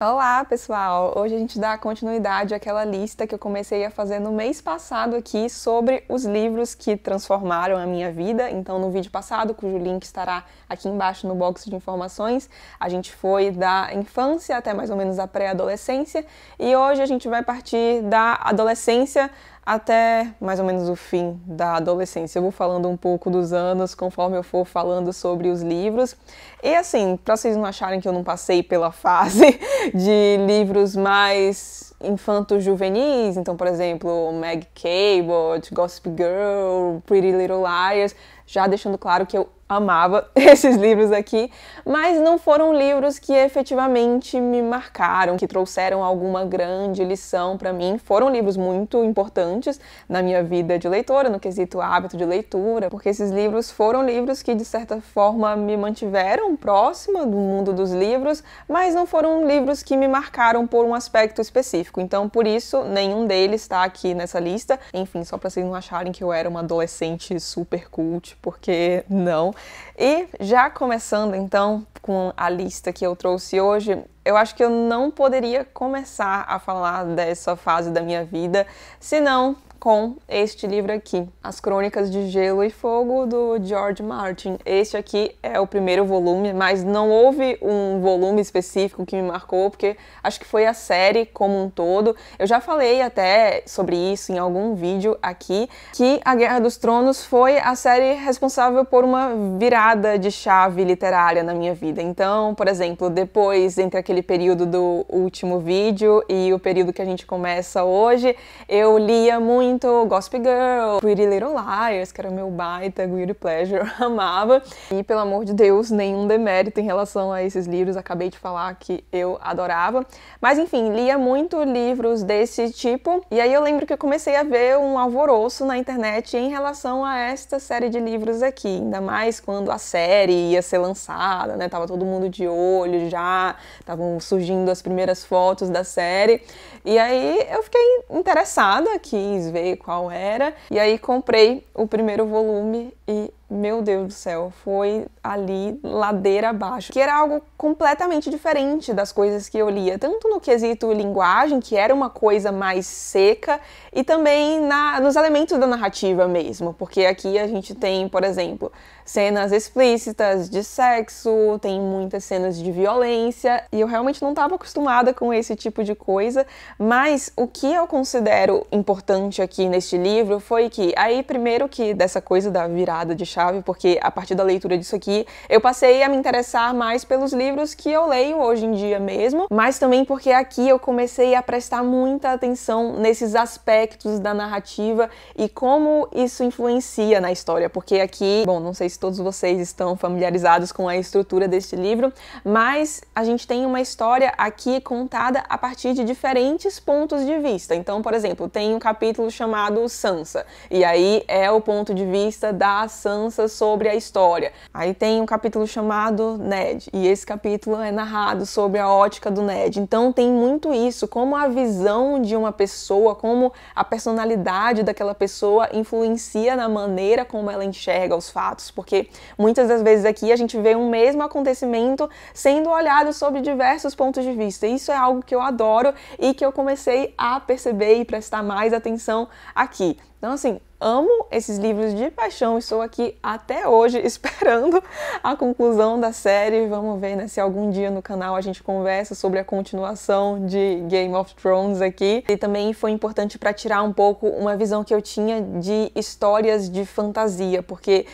Olá, pessoal! Hoje a gente dá continuidade àquela lista que eu comecei a fazer no mês passado aqui sobre os livros que transformaram a minha vida. Então, no vídeo passado, cujo link estará aqui embaixo no box de informações, a gente foi da infância até mais ou menos a pré-adolescência e hoje a gente vai partir da adolescência até mais ou menos o fim da adolescência. Eu vou falando um pouco dos anos conforme eu for falando sobre os livros. E assim, para vocês não acharem que eu não passei pela fase de livros mais infantos juvenis, então, por exemplo, Meg Cabot, Gossip Girl, Pretty Little Liars, já deixando claro que eu amava esses livros aqui, mas não foram livros que efetivamente me marcaram, que trouxeram alguma grande lição para mim. Foram livros muito importantes na minha vida de leitora, no quesito hábito de leitura, porque esses livros foram livros que de certa forma me mantiveram próxima do mundo dos livros, mas não foram livros que me marcaram por um aspecto específico. Então, por isso, nenhum deles está aqui nessa lista. Enfim, só para vocês não acharem que eu era uma adolescente super cult, porque não. E já começando então com a lista que eu trouxe hoje, eu acho que eu não poderia começar a falar dessa fase da minha vida se não com este livro aqui, As Crônicas de Gelo e Fogo, do George Martin. Este aqui é o primeiro volume, mas não houve um volume específico que me marcou, porque acho que foi a série como um todo. Eu já falei até sobre isso em algum vídeo aqui, que A Guerra dos Tronos foi a série responsável por uma virada de chave literária na minha vida. Então, por exemplo, depois, entre aquele período do último vídeo e o período que a gente começa hoje, eu lia muito muito Gossip Girl, Pretty Little Liars, que era meu baita, Guilty Pleasure, amava. E pelo amor de Deus, nenhum demérito em relação a esses livros, acabei de falar que eu adorava. Mas enfim, lia muito livros desse tipo. E aí eu lembro que eu comecei a ver um alvoroço na internet em relação a esta série de livros aqui, ainda mais quando a série ia ser lançada, né? Tava todo mundo de olho já, estavam surgindo as primeiras fotos da série. E aí eu fiquei interessada, quis ver qual era, e aí comprei o primeiro volume e meu Deus do céu, foi ali ladeira abaixo, que era algo completamente diferente das coisas que eu lia, tanto no quesito linguagem, que era uma coisa mais seca e também na, nos elementos da narrativa mesmo, porque aqui a gente tem, por exemplo, cenas explícitas de sexo, tem muitas cenas de violência, e eu realmente não estava acostumada com esse tipo de coisa, mas o que eu considero importante aqui neste livro foi que, aí, primeiro que dessa coisa da virada de chave, porque a partir da leitura disso aqui eu passei a me interessar mais pelos livros que eu leio hoje em dia mesmo, mas também porque aqui eu comecei a prestar muita atenção nesses aspectos aspectos da narrativa e como isso influencia na história, porque aqui, bom, não sei se todos vocês estão familiarizados com a estrutura deste livro, mas a gente tem uma história aqui contada a partir de diferentes pontos de vista. Então, por exemplo, tem um capítulo chamado Sansa, e aí é o ponto de vista da Sansa sobre a história. Aí tem um capítulo chamado Ned, e esse capítulo é narrado sobre a ótica do Ned. Então, tem muito isso, como a visão de uma pessoa, como a personalidade daquela pessoa influencia na maneira como ela enxerga os fatos, porque muitas das vezes aqui a gente vê um mesmo acontecimento sendo olhado sob diversos pontos de vista. Isso é algo que eu adoro e que eu comecei a perceber e prestar mais atenção aqui. Então, assim, amo esses livros de paixão, e estou aqui até hoje esperando a conclusão da série. Vamos ver né, se algum dia no canal a gente conversa sobre a continuação de Game of Thrones aqui. E também foi importante para tirar um pouco uma visão que eu tinha de histórias de fantasia, porque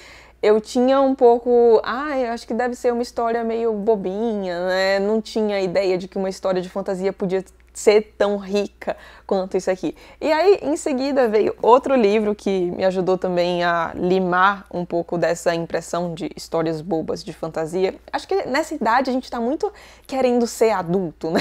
eu tinha um pouco, ah, eu acho que deve ser uma história meio bobinha, né? Não tinha ideia de que uma história de fantasia podia ser tão rica quanto isso aqui. E aí, em seguida, veio outro livro que me ajudou também a limar um pouco dessa impressão de histórias bobas de fantasia. Acho que nessa idade a gente está muito querendo ser adulto, né?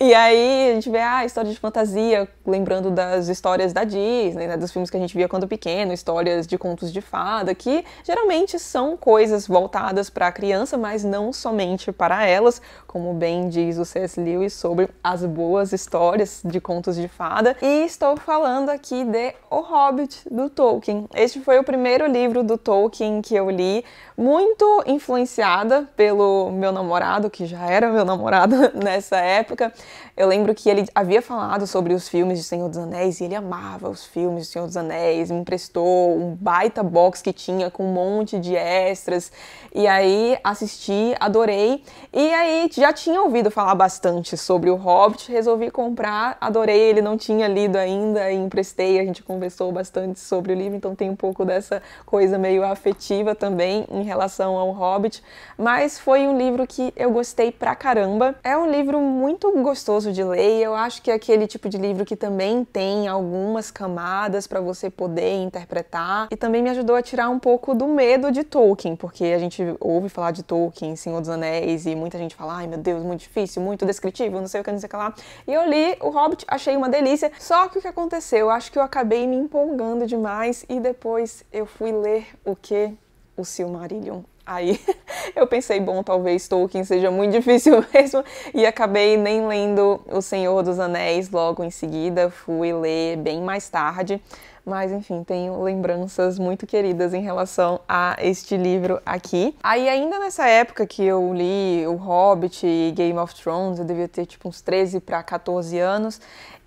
E aí a gente vê a ah, história de fantasia, lembrando das histórias da Disney, né? dos filmes que a gente via quando pequeno, histórias de contos de fada, que geralmente são coisas voltadas para a criança, mas não somente para elas, como bem diz o C.S. Lewis sobre as boas histórias de contos de Fada, e estou falando aqui de O Hobbit do Tolkien. Este foi o primeiro livro do Tolkien que eu li, muito influenciada pelo meu namorado, que já era meu namorado nessa época. Eu lembro que ele havia falado sobre os filmes de Senhor dos Anéis e ele amava os filmes de Senhor dos Anéis, me emprestou um baita box que tinha com um monte de extras. E aí assisti, adorei. E aí já tinha ouvido falar bastante sobre o Hobbit, resolvi comprar, adorei, ele não tinha lido ainda e emprestei, a gente conversou bastante sobre o livro, então tem um pouco dessa coisa meio afetiva também em relação ao Hobbit, mas foi um livro que eu gostei pra caramba. É um livro muito gostoso de lei, eu acho que é aquele tipo de livro que também tem algumas camadas para você poder interpretar e também me ajudou a tirar um pouco do medo de Tolkien, porque a gente ouve falar de Tolkien, Senhor dos Anéis e muita gente fala, ai meu Deus, muito difícil, muito descritivo, não sei o que, não sei o que lá. E eu li O Hobbit, achei uma delícia, só que o que aconteceu? Acho que eu acabei me empolgando demais e depois eu fui ler o que? O Silmarillion. Aí eu pensei, bom, talvez Tolkien seja muito difícil mesmo, e acabei nem lendo O Senhor dos Anéis logo em seguida, fui ler bem mais tarde, mas enfim, tenho lembranças muito queridas em relação a este livro aqui. Aí, ainda nessa época que eu li O Hobbit e Game of Thrones, eu devia ter tipo uns 13 para 14 anos,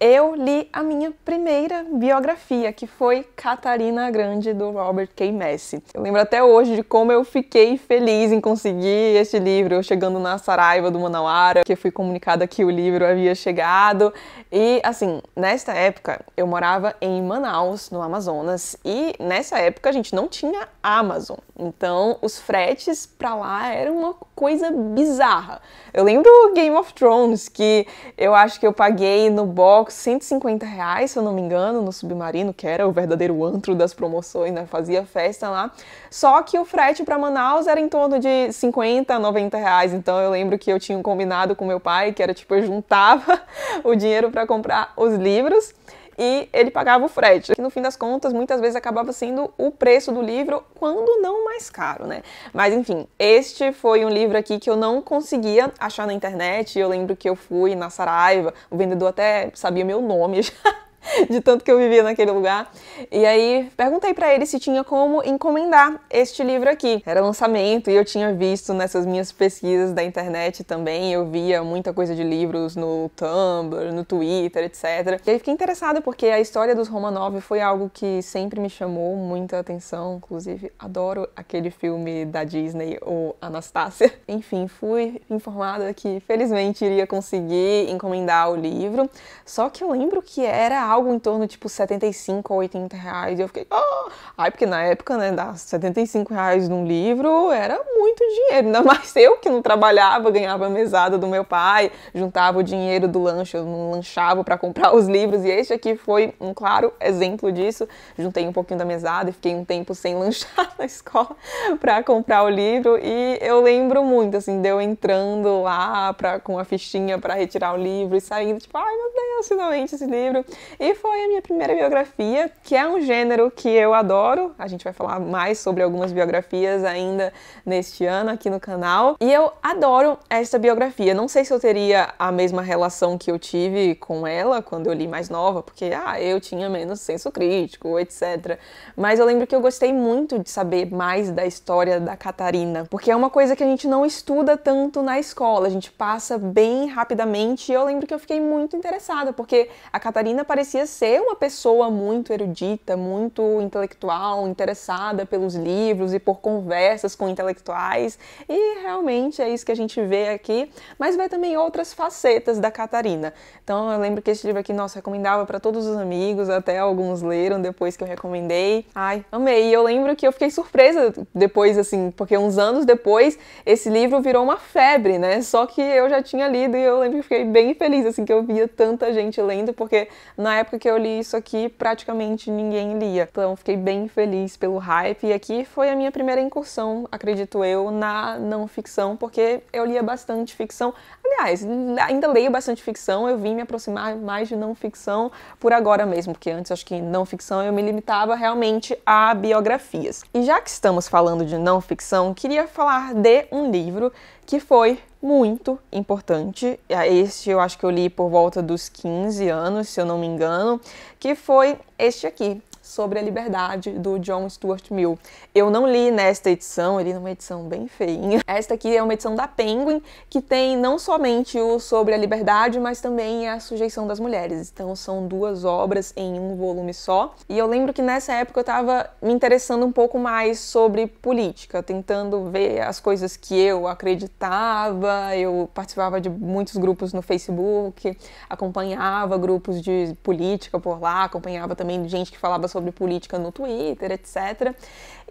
eu li a minha primeira biografia, que foi Catarina Grande, do Robert K. Messi. Eu lembro até hoje de como eu fiquei feliz em conseguir este livro, chegando na Saraiva do Manauara, que fui comunicada que o livro havia chegado. E, assim, nesta época, eu morava em Manaus, no Amazonas, e nessa época a gente não tinha Amazon. Então, os fretes para lá eram uma coisa bizarra. Eu lembro Game of Thrones, que eu acho que eu paguei no box 150 reais, se eu não me engano, no Submarino, que era o verdadeiro antro das promoções, né? Fazia festa lá. Só que o frete para Manaus era em torno de 50, 90 reais. Então eu lembro que eu tinha combinado com meu pai, que era tipo, eu juntava o dinheiro para comprar os livros e ele pagava o frete, que no fim das contas muitas vezes acabava sendo o preço do livro, quando não mais caro, né? Mas enfim, este foi um livro aqui que eu não conseguia achar na internet. Eu lembro que eu fui na Saraiva, o vendedor até sabia meu nome já. de tanto que eu vivia naquele lugar. E aí perguntei para ele se tinha como encomendar este livro aqui. Era lançamento e eu tinha visto nessas minhas pesquisas da internet também, eu via muita coisa de livros no Tumblr, no Twitter, etc. E aí fiquei interessada porque a história dos Romanov foi algo que sempre me chamou muita atenção, inclusive adoro aquele filme da Disney, o Anastácia. Enfim, fui informada que felizmente iria conseguir encomendar o livro, só que eu lembro que era algo em torno tipo 75 ou 80 reais. E eu fiquei, oh! ai, porque na época, né, dar 75 reais num livro era muito dinheiro. Ainda mais eu que não trabalhava, ganhava a mesada do meu pai, juntava o dinheiro do lanche, eu não lanchava para comprar os livros. E este aqui foi um claro exemplo disso. Juntei um pouquinho da mesada e fiquei um tempo sem lanchar na escola para comprar o livro. E eu lembro muito, assim, de eu entrando lá pra, com a fichinha para retirar o livro e saindo, tipo, ai meu Deus, finalmente esse livro. E foi a minha primeira biografia, que é um gênero que eu adoro. A gente vai falar mais sobre algumas biografias ainda neste ano aqui no canal. E eu adoro esta biografia. Não sei se eu teria a mesma relação que eu tive com ela quando eu li mais nova, porque ah, eu tinha menos senso crítico, etc. Mas eu lembro que eu gostei muito de saber mais da história da Catarina, porque é uma coisa que a gente não estuda tanto na escola, a gente passa bem rapidamente. E eu lembro que eu fiquei muito interessada, porque a Catarina parecia parecia ser uma pessoa muito erudita, muito intelectual, interessada pelos livros e por conversas com intelectuais, e realmente é isso que a gente vê aqui, mas vai também outras facetas da Catarina. Então eu lembro que esse livro aqui, nossa, recomendava para todos os amigos, até alguns leram depois que eu recomendei. Ai, amei. E eu lembro que eu fiquei surpresa depois assim, porque uns anos depois esse livro virou uma febre, né? Só que eu já tinha lido e eu lembro que fiquei bem feliz assim que eu via tanta gente lendo, porque na época época que eu li isso aqui, praticamente ninguém lia. Então fiquei bem feliz pelo hype. E aqui foi a minha primeira incursão, acredito eu, na não ficção, porque eu lia bastante ficção. Aliás, ainda leio bastante ficção, eu vim me aproximar mais de não ficção por agora mesmo, porque antes acho que não ficção eu me limitava realmente a biografias. E já que estamos falando de não ficção, queria falar de um livro que foi muito importante. É este eu acho que eu li por volta dos 15 anos, se eu não me engano, que foi este aqui, sobre a liberdade do John Stuart Mill. Eu não li nesta edição, ele numa edição bem feinha. Esta aqui é uma edição da Penguin que tem não somente o sobre a liberdade, mas também a sujeição das mulheres. Então são duas obras em um volume só. E eu lembro que nessa época eu estava me interessando um pouco mais sobre política, tentando ver as coisas que eu acreditava. Eu participava de muitos grupos no Facebook, acompanhava grupos de política por lá, acompanhava também gente que falava sobre política no Twitter, etc.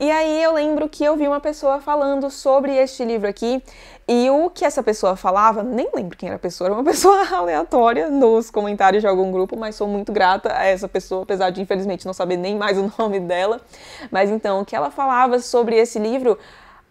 E aí eu lembro que eu vi uma pessoa falando sobre este livro aqui e o que essa pessoa falava, nem lembro quem era a pessoa, era uma pessoa aleatória nos comentários de algum grupo, mas sou muito grata a essa pessoa, apesar de infelizmente não saber nem mais o nome dela. Mas então, o que ela falava sobre esse livro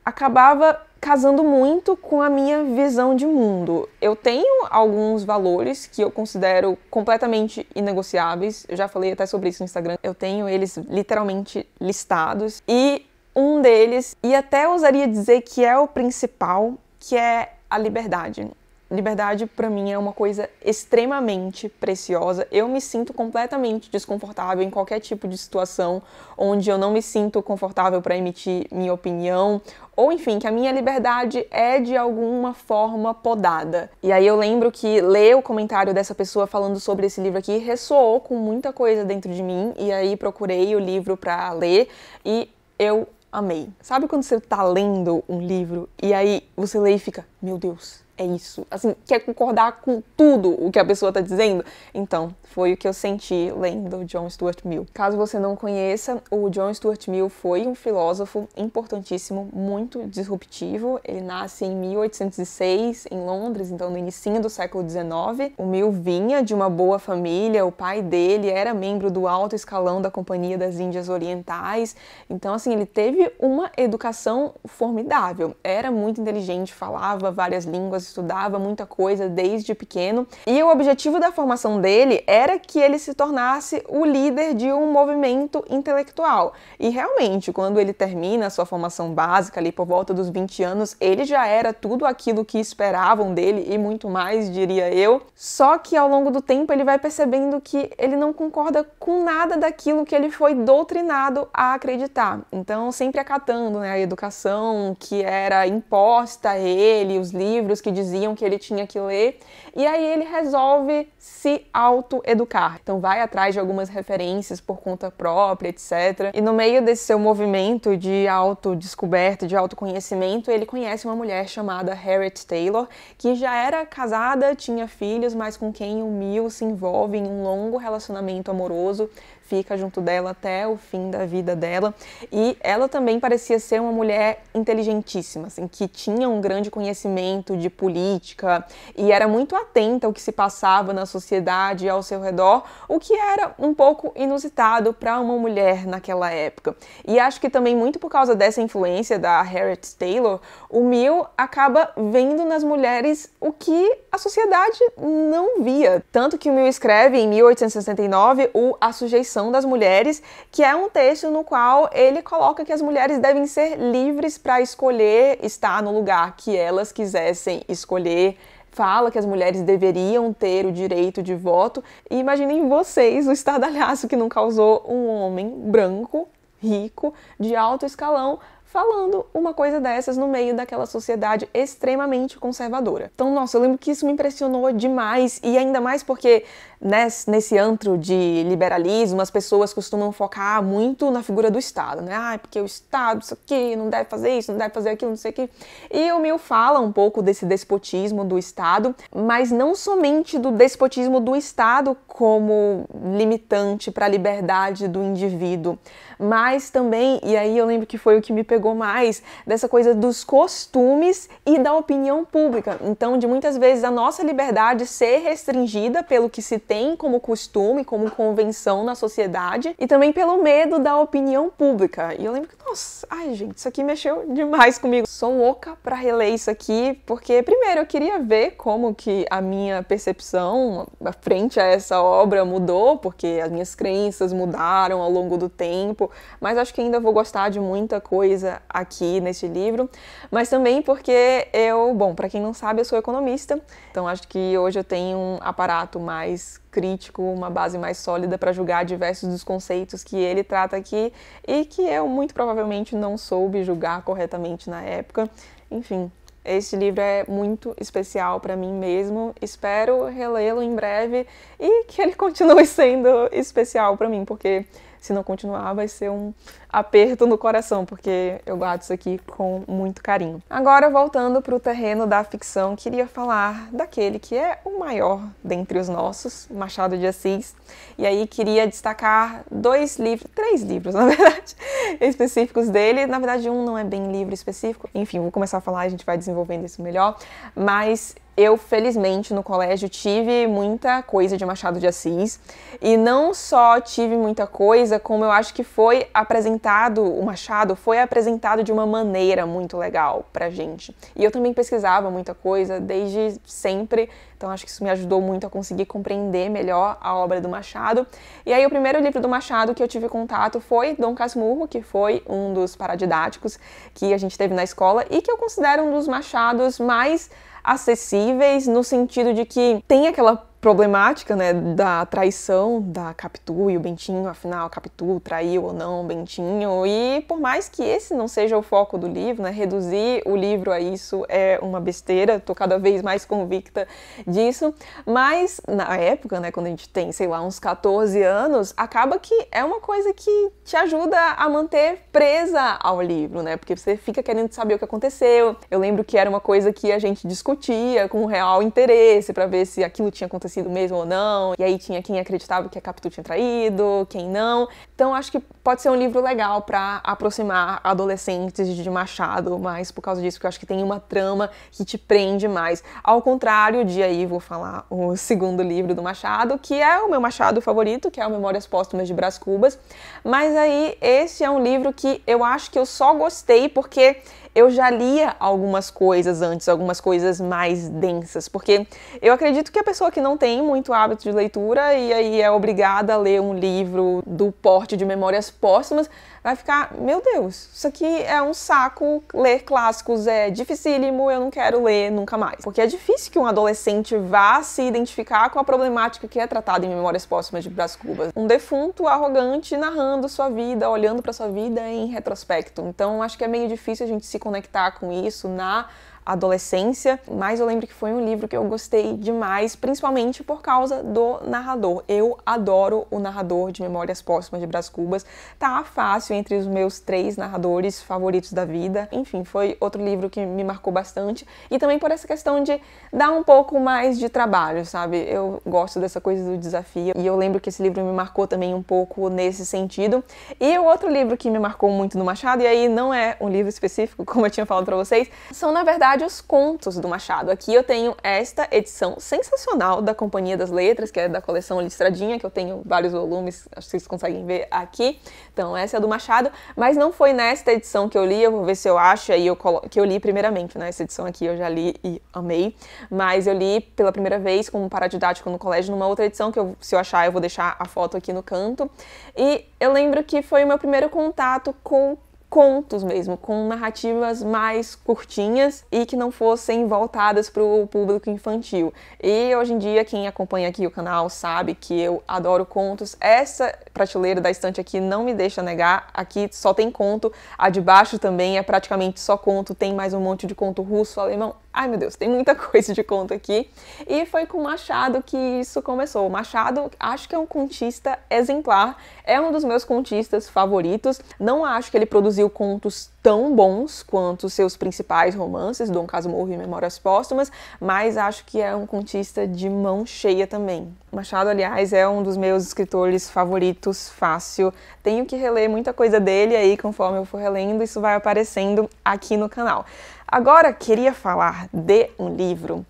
acabava casando muito com a minha visão de mundo. Eu tenho alguns valores que eu considero completamente inegociáveis. Eu já falei até sobre isso no Instagram. Eu tenho eles literalmente listados e um deles, e até ousaria dizer que é o principal, que é a liberdade. Liberdade para mim é uma coisa extremamente preciosa. Eu me sinto completamente desconfortável em qualquer tipo de situação onde eu não me sinto confortável para emitir minha opinião ou enfim, que a minha liberdade é de alguma forma podada. E aí eu lembro que ler o comentário dessa pessoa falando sobre esse livro aqui ressoou com muita coisa dentro de mim, e aí procurei o livro para ler e eu amei. Sabe quando você tá lendo um livro e aí você lê e fica, meu Deus, é isso. Assim, quer concordar com tudo o que a pessoa tá dizendo? Então, foi o que eu senti lendo John Stuart Mill. Caso você não conheça, o John Stuart Mill foi um filósofo importantíssimo, muito disruptivo. Ele nasce em 1806 em Londres, então no início do século 19. O Mill vinha de uma boa família, o pai dele era membro do alto escalão da Companhia das Índias Orientais. Então, assim, ele teve uma educação formidável. Era muito inteligente, falava várias línguas, estudava muita coisa desde pequeno, e o objetivo da formação dele era que ele se tornasse o líder de um movimento intelectual. E realmente, quando ele termina a sua formação básica, ali por volta dos 20 anos, ele já era tudo aquilo que esperavam dele e muito mais, diria eu. Só que ao longo do tempo ele vai percebendo que ele não concorda com nada daquilo que ele foi doutrinado a acreditar. Então, sempre acatando né, a educação que era imposta a ele, os livros que diziam que ele tinha que ler. E aí ele resolve se autoeducar. Então vai atrás de algumas referências por conta própria, etc. E no meio desse seu movimento de autodescoberta, de autoconhecimento, ele conhece uma mulher chamada Harriet Taylor, que já era casada, tinha filhos, mas com quem o Mill se envolve em um longo relacionamento amoroso, fica junto dela até o fim da vida dela. E ela também parecia ser uma mulher inteligentíssima, assim, que tinha um grande conhecimento de política e era muito atenta ao que se passava na sociedade ao seu redor, o que era um pouco inusitado para uma mulher naquela época. E acho que também muito por causa dessa influência da Harriet Taylor, o Mill acaba vendo nas mulheres o que a sociedade não via. Tanto que o Mill escreve em 1869 o A Sujeição das Mulheres, que é um texto no qual ele coloca que as mulheres devem ser livres para escolher estar no lugar que elas quisessem escolher, fala que as mulheres deveriam ter o direito de voto. E imaginem vocês o estardalhaço que não causou um homem branco, rico, de alto escalão, falando uma coisa dessas no meio daquela sociedade extremamente conservadora. Então, nossa, eu lembro que isso me impressionou demais e ainda mais porque nesse, né, nesse antro de liberalismo, as pessoas costumam focar muito na figura do Estado, né? Ah, porque o Estado, isso aqui, não deve fazer isso, não deve fazer aquilo, não sei o quê. E o Mil fala um pouco desse despotismo do Estado, mas não somente do despotismo do Estado como limitante para a liberdade do indivíduo, mas também, e aí eu lembro que foi o que me pegou mais, dessa coisa dos costumes e da opinião pública. Então, de muitas vezes a nossa liberdade ser restringida pelo que se tem como costume, como convenção na sociedade, e também pelo medo da opinião pública. E eu lembro que, nossa, ai gente, isso aqui mexeu demais comigo. Sou louca para reler isso aqui, porque primeiro eu queria ver como que a minha percepção frente a essa obra mudou, porque as minhas crenças mudaram ao longo do tempo, mas acho que ainda vou gostar de muita coisa aqui neste livro, mas também porque eu, bom, para quem não sabe, eu sou economista, então acho que hoje eu tenho um aparato mais crítico, uma base mais sólida para julgar diversos dos conceitos que ele trata aqui e que eu muito provavelmente não soube julgar corretamente na época. Enfim, este livro é muito especial para mim mesmo. Espero relê-lo em breve e que ele continue sendo especial para mim, porque se não continuar, vai ser um aperto no coração, porque eu guardo isso aqui com muito carinho. Agora, voltando para o terreno da ficção, queria falar daquele que é o maior dentre os nossos, Machado de Assis. E aí queria destacar dois livros, três livros, na verdade, específicos dele. Na verdade, um não é bem livro específico. Enfim, vou começar a falar, a gente vai desenvolvendo isso melhor. Mas eu, felizmente, no colégio tive muita coisa de Machado de Assis. E não só tive muita coisa, como eu acho que foi apresentado, o Machado foi apresentado de uma maneira muito legal pra gente. E eu também pesquisava muita coisa desde sempre, então acho que isso me ajudou muito a conseguir compreender melhor a obra do Machado. E aí, o primeiro livro do Machado que eu tive contato foi Dom Casmurro, que foi um dos paradidáticos que a gente teve na escola e que eu considero um dos Machados mais acessíveis no sentido de que tem aquela problemática, né, da traição da Capitu e o Bentinho, afinal, a Capitu traiu ou não o Bentinho, e por mais que esse não seja o foco do livro, né, reduzir o livro a isso é uma besteira, tô cada vez mais convicta disso, mas na época, né, quando a gente tem, sei lá, uns 14 anos, acaba que é uma coisa que te ajuda a manter presa ao livro, né, porque você fica querendo saber o que aconteceu, eu lembro que era uma coisa que a gente discutia com real interesse para ver se aquilo tinha acontecido acontecido mesmo ou não. E aí tinha quem acreditava que a Capitu tinha traído, quem não. Então acho que pode ser um livro legal para aproximar adolescentes de Machado, mas por causa disso que eu acho que tem uma trama que te prende mais. Ao contrário de aí vou falar o segundo livro do Machado, que é o meu Machado favorito, que é o Memórias Póstumas de Brás Cubas. Mas aí esse é um livro que eu acho que eu só gostei porque eu já lia algumas coisas antes, algumas coisas mais densas, porque eu acredito que a pessoa que não tem muito hábito de leitura e aí é obrigada a ler um livro do porte de Memórias Póstumas, vai ficar, meu Deus, isso aqui é um saco, ler clássicos é dificílimo, eu não quero ler nunca mais. Porque é difícil que um adolescente vá se identificar com a problemática que é tratada em Memórias Póstumas de Brás Cubas. Um defunto arrogante narrando sua vida, olhando para sua vida em retrospecto. Então acho que é meio difícil a gente se conectar com isso, na adolescência, mas eu lembro que foi um livro que eu gostei demais, principalmente por causa do narrador. Eu adoro o narrador de Memórias Póstumas de Brás Cubas, tá fácil entre os meus três narradores favoritos da vida. Enfim, foi outro livro que me marcou bastante e também por essa questão de dar um pouco mais de trabalho, sabe? Eu gosto dessa coisa do desafio e eu lembro que esse livro me marcou também um pouco nesse sentido. E o outro livro que me marcou muito no Machado, e aí não é um livro específico, como eu tinha falado para vocês, são na verdade verdade, os contos do Machado. Aqui eu tenho esta edição sensacional da Companhia das Letras, que é da coleção Listradinha, que eu tenho vários volumes, acho que vocês conseguem ver aqui. Então, essa é do Machado, mas não foi nesta edição que eu li, eu vou ver se eu acho aí eu colo... que eu li primeiramente, né? Essa edição aqui eu já li e amei, mas eu li pela primeira vez como paradidático no colégio numa outra edição que eu, se eu achar, eu vou deixar a foto aqui no canto. E eu lembro que foi o meu primeiro contato com contos mesmo, com narrativas mais curtinhas e que não fossem voltadas para o público infantil. E hoje em dia, quem acompanha aqui o canal sabe que eu adoro contos. Essa prateleira da estante aqui não me deixa negar, aqui só tem conto, a de baixo também é praticamente só conto, tem mais um monte de conto russo, alemão, Ai meu Deus, tem muita coisa de conto aqui. E foi com Machado que isso começou. O Machado, acho que é um contista exemplar, é um dos meus contistas favoritos. Não acho que ele produziu contos tão bons quanto seus principais romances, Dom Casmurro e Memórias Póstumas, mas acho que é um contista de mão cheia também. Machado, aliás, é um dos meus escritores favoritos, fácil. Tenho que reler muita coisa dele aí conforme eu for relendo, isso vai aparecendo aqui no canal. Agora queria falar de um livro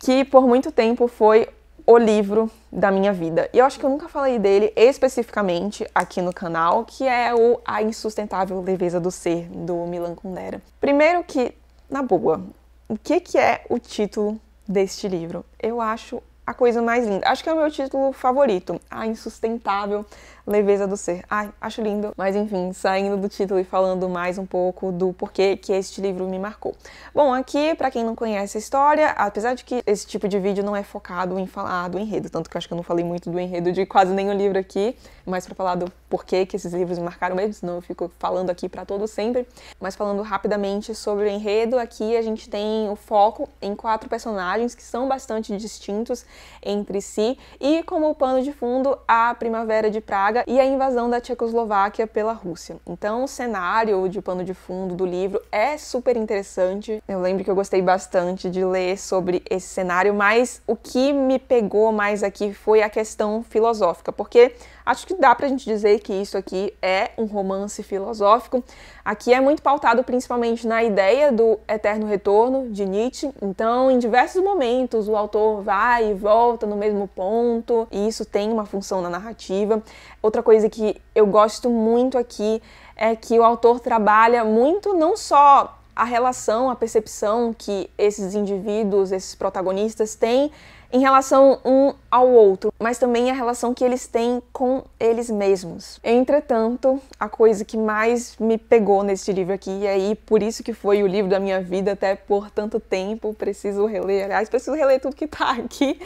que por muito tempo foi o livro da minha vida. E eu acho que eu nunca falei dele especificamente aqui no canal, que é o A Insustentável Leveza do Ser, do Milan Kundera. Primeiro que, na boa, o que, que é o título deste livro? Eu acho a coisa mais linda. Acho que é o meu título favorito, A Insustentável leveza do ser. Ai, acho lindo. Mas enfim, saindo do título e falando mais um pouco do porquê que este livro me marcou. Bom, aqui, para quem não conhece a história, apesar de que esse tipo de vídeo não é focado em falar do enredo, tanto que eu acho que eu não falei muito do enredo de quase nenhum livro aqui, mas para falar do porquê que esses livros me marcaram mesmo, senão eu fico falando aqui para todo sempre. Mas falando rapidamente sobre o enredo, aqui a gente tem o foco em quatro personagens que são bastante distintos entre si e como pano de fundo a Primavera de Praga Praga e a invasão da Tchecoslováquia pela Rússia. Então, o cenário de pano de fundo do livro é super interessante. Eu lembro que eu gostei bastante de ler sobre esse cenário, mas o que me pegou mais aqui foi a questão filosófica, porque Acho que dá pra gente dizer que isso aqui é um romance filosófico. Aqui é muito pautado principalmente na ideia do eterno retorno de Nietzsche. Então, em diversos momentos, o autor vai e volta no mesmo ponto, e isso tem uma função na narrativa. Outra coisa que eu gosto muito aqui é que o autor trabalha muito não só a relação, a percepção que esses indivíduos, esses protagonistas têm em relação um ao outro, mas também a relação que eles têm com eles mesmos. Entretanto, a coisa que mais me pegou neste livro aqui, e aí por isso que foi o livro da minha vida até por tanto tempo, preciso reler, aliás, preciso reler tudo que tá aqui,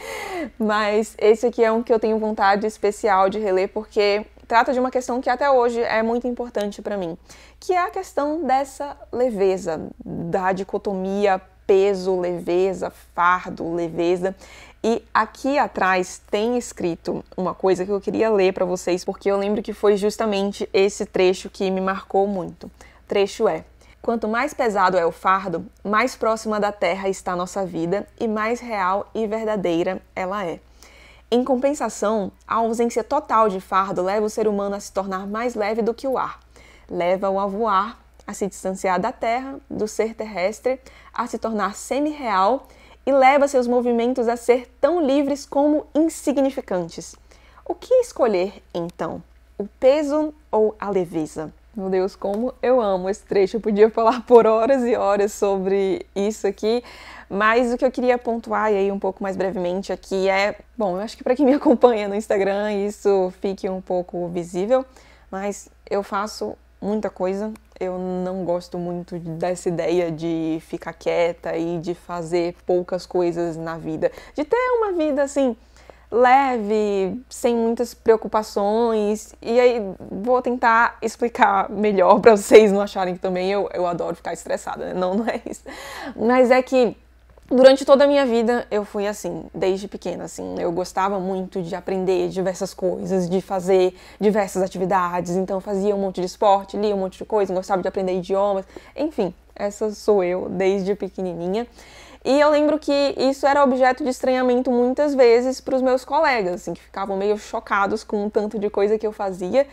mas esse aqui é um que eu tenho vontade especial de reler porque trata de uma questão que até hoje é muito importante para mim, que é a questão dessa leveza, da dicotomia peso, leveza, fardo, leveza. E aqui atrás tem escrito uma coisa que eu queria ler para vocês, porque eu lembro que foi justamente esse trecho que me marcou muito. O trecho é: Quanto mais pesado é o fardo, mais próxima da terra está nossa vida e mais real e verdadeira ela é. Em compensação, a ausência total de fardo leva o ser humano a se tornar mais leve do que o ar, leva-o a voar, a se distanciar da Terra, do ser terrestre, a se tornar semi-real e leva seus movimentos a ser tão livres como insignificantes. O que escolher então? O peso ou a leveza? Meu Deus, como eu amo esse trecho. Eu podia falar por horas e horas sobre isso aqui, mas o que eu queria pontuar aí um pouco mais brevemente aqui é, bom, eu acho que para quem me acompanha no Instagram, isso fique um pouco visível, mas eu faço muita coisa. Eu não gosto muito dessa ideia de ficar quieta e de fazer poucas coisas na vida, de ter uma vida assim leve, sem muitas preocupações. E aí vou tentar explicar melhor para vocês não acharem que também eu, eu adoro ficar estressada, né? Não, não é isso. Mas é que durante toda a minha vida eu fui assim, desde pequena, assim. Eu gostava muito de aprender diversas coisas, de fazer diversas atividades. Então fazia um monte de esporte, lia um monte de coisa, gostava de aprender idiomas. Enfim, essa sou eu desde pequenininha. E eu lembro que isso era objeto de estranhamento muitas vezes para os meus colegas, assim, que ficavam meio chocados com o um tanto de coisa que eu fazia.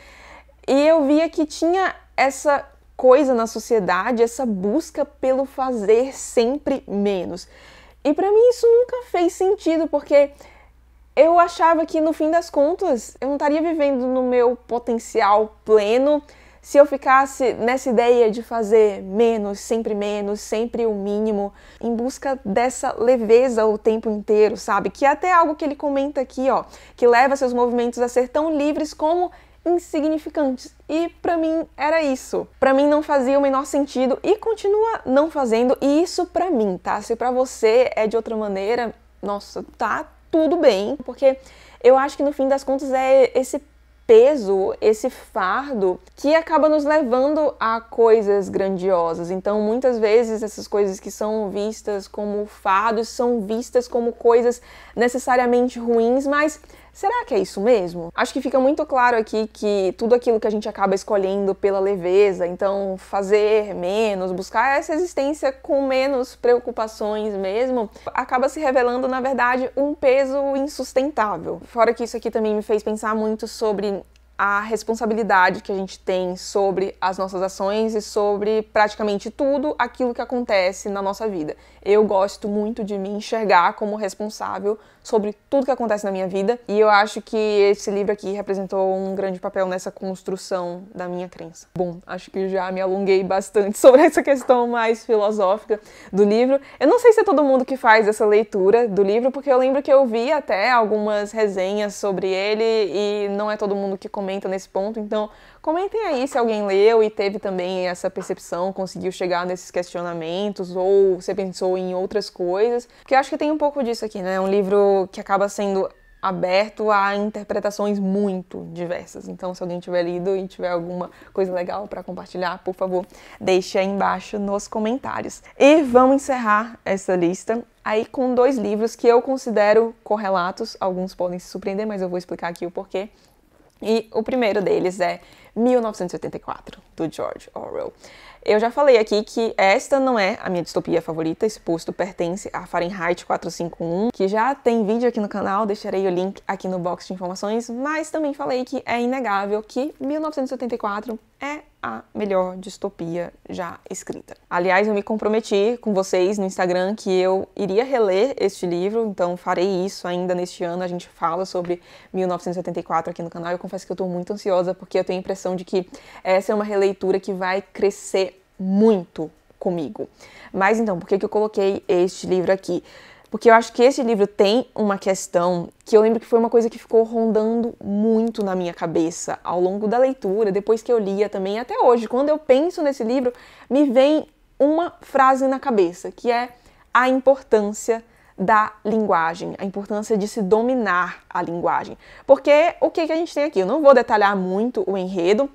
E eu via que tinha essa coisa na sociedade, essa busca pelo fazer sempre menos. E para mim isso nunca fez sentido, porque eu achava que no fim das contas eu não estaria vivendo no meu potencial pleno se eu ficasse nessa ideia de fazer menos, sempre menos, sempre o mínimo, em busca dessa leveza o tempo inteiro, sabe? Que é até algo que ele comenta aqui, ó, que leva seus movimentos a ser tão livres como insignificantes. E para mim era isso. Para mim não fazia o menor sentido e continua não fazendo. E isso para mim, tá? Se para você é de outra maneira, nossa, tá tudo bem, porque eu acho que no fim das contas é esse peso, esse fardo que acaba nos levando a coisas grandiosas. Então, muitas vezes essas coisas que são vistas como fardos são vistas como coisas necessariamente ruins, mas Será que é isso mesmo? Acho que fica muito claro aqui que tudo aquilo que a gente acaba escolhendo pela leveza, então fazer menos, buscar essa existência com menos preocupações mesmo, acaba se revelando, na verdade, um peso insustentável. Fora que isso aqui também me fez pensar muito sobre a responsabilidade que a gente tem sobre as nossas ações e sobre praticamente tudo aquilo que acontece na nossa vida. Eu gosto muito de me enxergar como responsável sobre tudo que acontece na minha vida. E eu acho que esse livro aqui representou um grande papel nessa construção da minha crença. Bom, acho que já me alonguei bastante sobre essa questão mais filosófica do livro. Eu não sei se é todo mundo que faz essa leitura do livro, porque eu lembro que eu vi até algumas resenhas sobre ele e não é todo mundo que comenta nesse ponto. Então, Comentem aí se alguém leu e teve também essa percepção, conseguiu chegar nesses questionamentos ou você pensou em outras coisas. Porque eu acho que tem um pouco disso aqui, né? É um livro que acaba sendo aberto a interpretações muito diversas. Então, se alguém tiver lido e tiver alguma coisa legal para compartilhar, por favor, deixe aí embaixo nos comentários. E vamos encerrar essa lista aí com dois livros que eu considero correlatos. Alguns podem se surpreender, mas eu vou explicar aqui o porquê. E o primeiro deles é 1984, do George Orwell. Eu já falei aqui que esta não é a minha distopia favorita, esse posto pertence a Fahrenheit 451, que já tem vídeo aqui no canal, deixarei o link aqui no box de informações, mas também falei que é inegável que 1984 é a melhor distopia já escrita. Aliás, eu me comprometi com vocês no Instagram que eu iria reler este livro, então farei isso ainda neste ano. A gente fala sobre 1984 aqui no canal. Eu confesso que eu tô muito ansiosa porque eu tenho a impressão de que essa é uma releitura que vai crescer muito comigo. Mas então, por que, que eu coloquei este livro aqui? Porque eu acho que esse livro tem uma questão que eu lembro que foi uma coisa que ficou rondando muito na minha cabeça ao longo da leitura, depois que eu lia também, até hoje. Quando eu penso nesse livro, me vem uma frase na cabeça, que é a importância da linguagem, a importância de se dominar a linguagem. Porque o que, que a gente tem aqui? Eu não vou detalhar muito o enredo,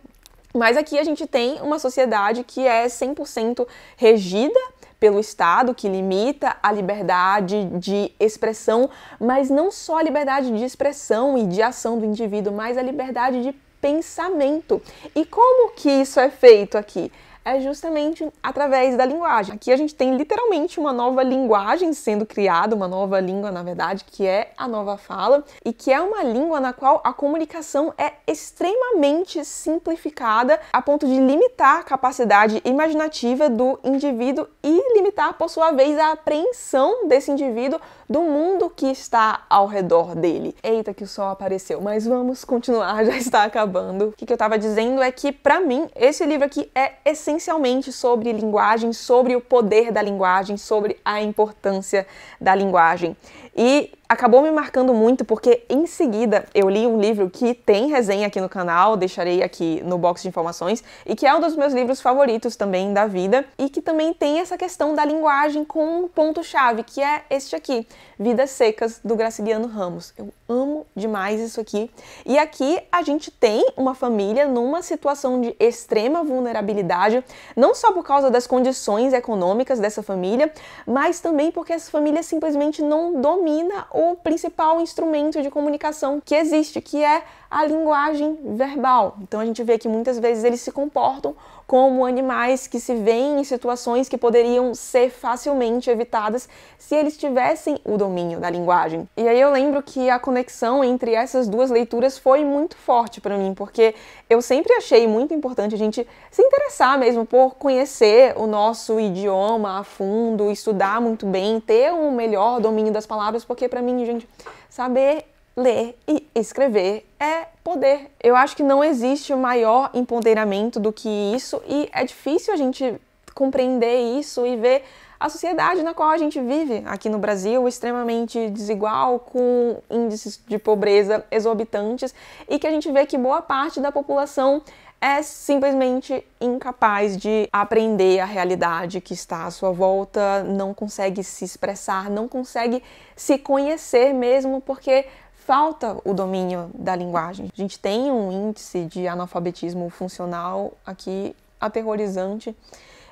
mas aqui a gente tem uma sociedade que é 100% regida pelo Estado, que limita a liberdade de expressão, mas não só a liberdade de expressão e de ação do indivíduo, mas a liberdade de pensamento. E como que isso é feito aqui? é justamente através da linguagem. Aqui a gente tem literalmente uma nova linguagem sendo criada, uma nova língua, na verdade, que é a nova fala, e que é uma língua na qual a comunicação é extremamente simplificada a ponto de limitar a capacidade imaginativa do indivíduo e limitar, por sua vez, a apreensão desse indivíduo do mundo que está ao redor dele. Eita, que o sol apareceu, mas vamos continuar, já está acabando. O que eu estava dizendo é que, para mim, esse livro aqui é essencialmente sobre linguagem, sobre o poder da linguagem, sobre a importância da linguagem. E acabou me marcando muito porque em seguida eu li um livro que tem resenha aqui no canal, deixarei aqui no box de informações, e que é um dos meus livros favoritos também da vida, e que também tem essa questão da linguagem com um ponto-chave, que é este aqui. Vidas Secas, do Graciliano Ramos. Eu amo demais isso aqui. E aqui a gente tem uma família numa situação de extrema vulnerabilidade, não só por causa das condições econômicas dessa família, mas também porque essa família simplesmente não domina o principal instrumento de comunicação que existe, que é a linguagem verbal. Então a gente vê que muitas vezes eles se comportam como animais que se veem em situações que poderiam ser facilmente evitadas se eles tivessem o domínio da linguagem. E aí eu lembro que a conexão entre essas duas leituras foi muito forte para mim, porque eu sempre achei muito importante a gente se interessar mesmo por conhecer o nosso idioma a fundo, estudar muito bem, ter um melhor domínio das palavras, porque para mim, gente, saber ler e escrever é poder. Eu acho que não existe maior empoderamento do que isso e é difícil a gente compreender isso e ver a sociedade na qual a gente vive aqui no Brasil, extremamente desigual, com índices de pobreza exorbitantes e que a gente vê que boa parte da população é simplesmente incapaz de aprender a realidade que está à sua volta, não consegue se expressar, não consegue se conhecer mesmo, porque falta o domínio da linguagem. A gente tem um índice de analfabetismo funcional aqui aterrorizante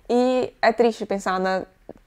e é triste pensar na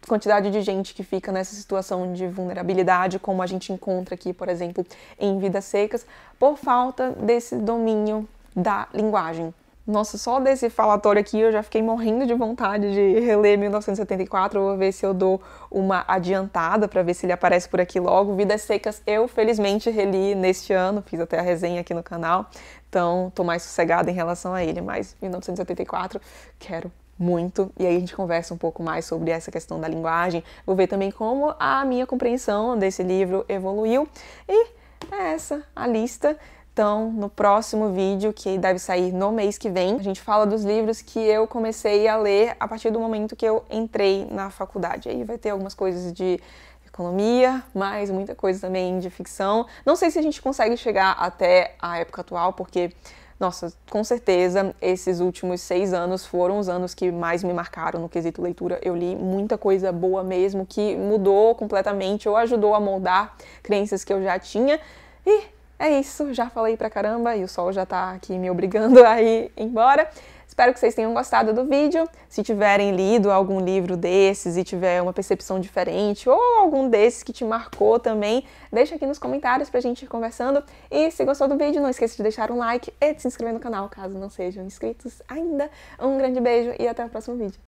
quantidade de gente que fica nessa situação de vulnerabilidade, como a gente encontra aqui, por exemplo, em Vidas Secas, por falta desse domínio da linguagem. Nossa, só desse falatório aqui eu já fiquei morrendo de vontade de reler 1974. Vou ver se eu dou uma adiantada para ver se ele aparece por aqui logo. Vidas Secas eu felizmente reli neste ano, fiz até a resenha aqui no canal, então tô mais sossegada em relação a ele. Mas 1974 quero muito e aí a gente conversa um pouco mais sobre essa questão da linguagem. Vou ver também como a minha compreensão desse livro evoluiu e é essa a lista então, no próximo vídeo, que deve sair no mês que vem, a gente fala dos livros que eu comecei a ler a partir do momento que eu entrei na faculdade. Aí vai ter algumas coisas de economia, mas muita coisa também de ficção. Não sei se a gente consegue chegar até a época atual, porque nossa, com certeza, esses últimos seis anos foram os anos que mais me marcaram no quesito leitura. Eu li muita coisa boa mesmo, que mudou completamente ou ajudou a moldar crenças que eu já tinha. E é isso, já falei pra caramba e o sol já tá aqui me obrigando a ir embora. Espero que vocês tenham gostado do vídeo. Se tiverem lido algum livro desses e tiver uma percepção diferente ou algum desses que te marcou também, deixa aqui nos comentários pra gente ir conversando. E se gostou do vídeo, não esqueça de deixar um like e de se inscrever no canal caso não sejam inscritos ainda. Um grande beijo e até o próximo vídeo.